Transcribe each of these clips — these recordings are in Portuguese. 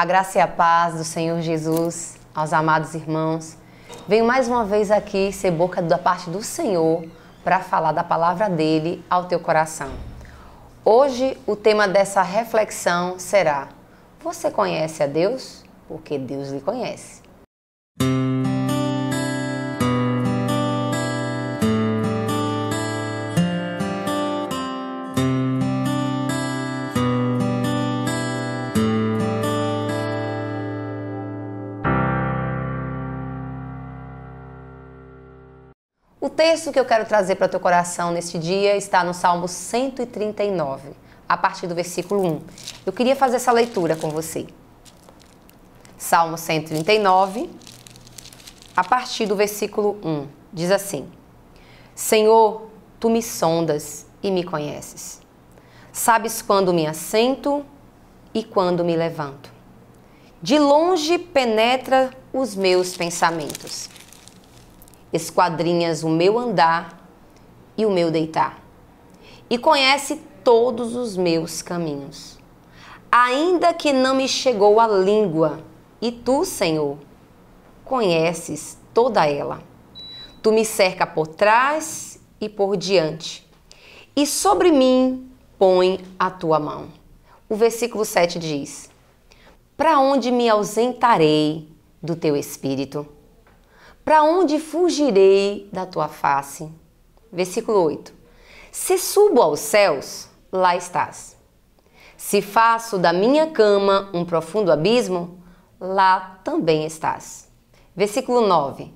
A graça e a paz do Senhor Jesus aos amados irmãos. Venho mais uma vez aqui ser boca da parte do Senhor para falar da palavra dele ao teu coração. Hoje o tema dessa reflexão será: Você conhece a Deus? Porque Deus lhe conhece. texto que eu quero trazer para o teu coração neste dia está no Salmo 139, a partir do versículo 1. Eu queria fazer essa leitura com você. Salmo 139, a partir do versículo 1, diz assim: Senhor, tu me sondas e me conheces. Sabes quando me assento e quando me levanto. De longe penetra os meus pensamentos esquadrinhas o meu andar e o meu deitar, e conhece todos os meus caminhos. Ainda que não me chegou a língua, e tu, Senhor, conheces toda ela. Tu me cerca por trás e por diante, e sobre mim põe a tua mão. O versículo 7 diz: Para onde me ausentarei do teu espírito? Para onde fugirei da tua face? Versículo 8. Se subo aos céus, lá estás. Se faço da minha cama um profundo abismo, lá também estás. Versículo 9.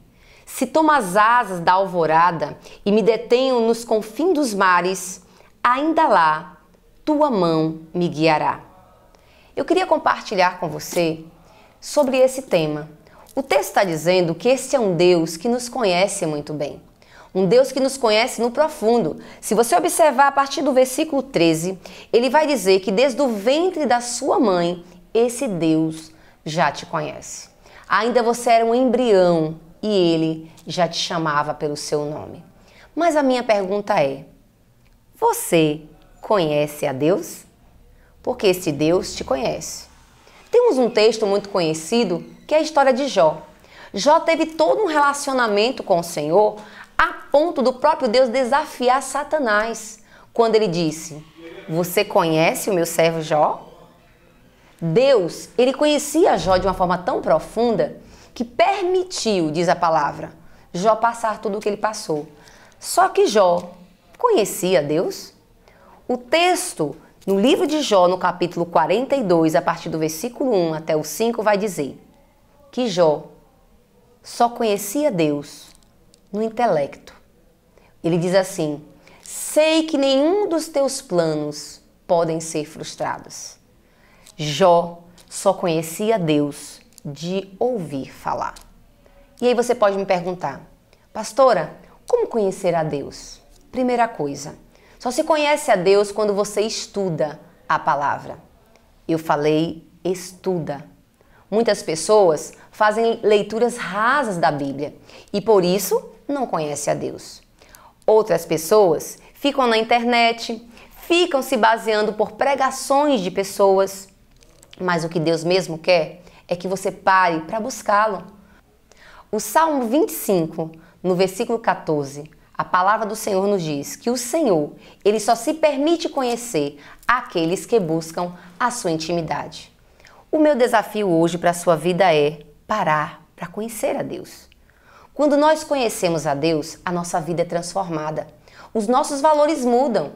Se tomo as asas da alvorada e me detenho nos confins dos mares, ainda lá tua mão me guiará. Eu queria compartilhar com você sobre esse tema, o texto está dizendo que esse é um Deus que nos conhece muito bem. Um Deus que nos conhece no profundo. Se você observar a partir do versículo 13, ele vai dizer que desde o ventre da sua mãe, esse Deus já te conhece. Ainda você era um embrião e ele já te chamava pelo seu nome. Mas a minha pergunta é: você conhece a Deus? Porque esse Deus te conhece. Temos um texto muito conhecido que é a história de Jó. Jó teve todo um relacionamento com o Senhor a ponto do próprio Deus desafiar Satanás quando ele disse: Você conhece o meu servo Jó? Deus, ele conhecia Jó de uma forma tão profunda que permitiu, diz a palavra, Jó passar tudo o que ele passou. Só que Jó conhecia Deus? O texto no livro de Jó, no capítulo 42, a partir do versículo 1 até o 5, vai dizer: que Jó só conhecia Deus no intelecto. Ele diz assim: Sei que nenhum dos teus planos podem ser frustrados. Jó só conhecia Deus de ouvir falar. E aí você pode me perguntar, pastora, como conhecer a Deus? Primeira coisa, só se conhece a Deus quando você estuda a palavra. Eu falei estuda Muitas pessoas fazem leituras rasas da Bíblia e por isso não conhecem a Deus. Outras pessoas ficam na internet, ficam se baseando por pregações de pessoas. Mas o que Deus mesmo quer é que você pare para buscá-lo. O Salmo 25, no versículo 14, a palavra do Senhor nos diz que o Senhor, ele só se permite conhecer aqueles que buscam a sua intimidade. O meu desafio hoje para a sua vida é parar para conhecer a Deus. Quando nós conhecemos a Deus, a nossa vida é transformada. Os nossos valores mudam.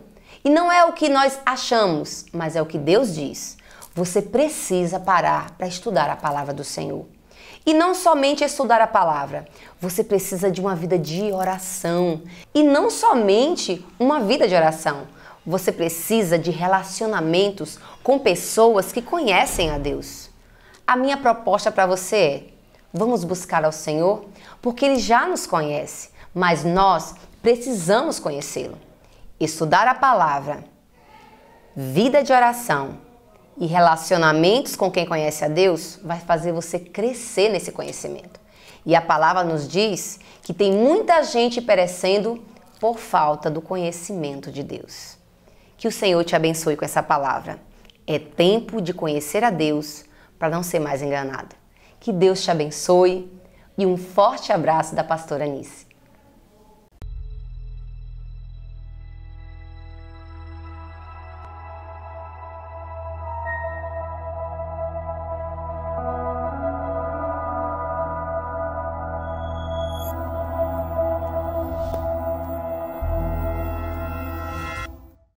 E não é o que nós achamos, mas é o que Deus diz. Você precisa parar para estudar a palavra do Senhor. E não somente estudar a palavra, você precisa de uma vida de oração. E não somente uma vida de oração, você precisa de relacionamentos com pessoas que conhecem a Deus. A minha proposta para você é: vamos buscar ao Senhor, porque Ele já nos conhece, mas nós precisamos conhecê-lo. Estudar a palavra, vida de oração e relacionamentos com quem conhece a Deus vai fazer você crescer nesse conhecimento. E a palavra nos diz que tem muita gente perecendo por falta do conhecimento de Deus. Que o Senhor te abençoe com essa palavra. É tempo de conhecer a Deus para não ser mais enganado. Que Deus te abençoe e um forte abraço da pastora Anice.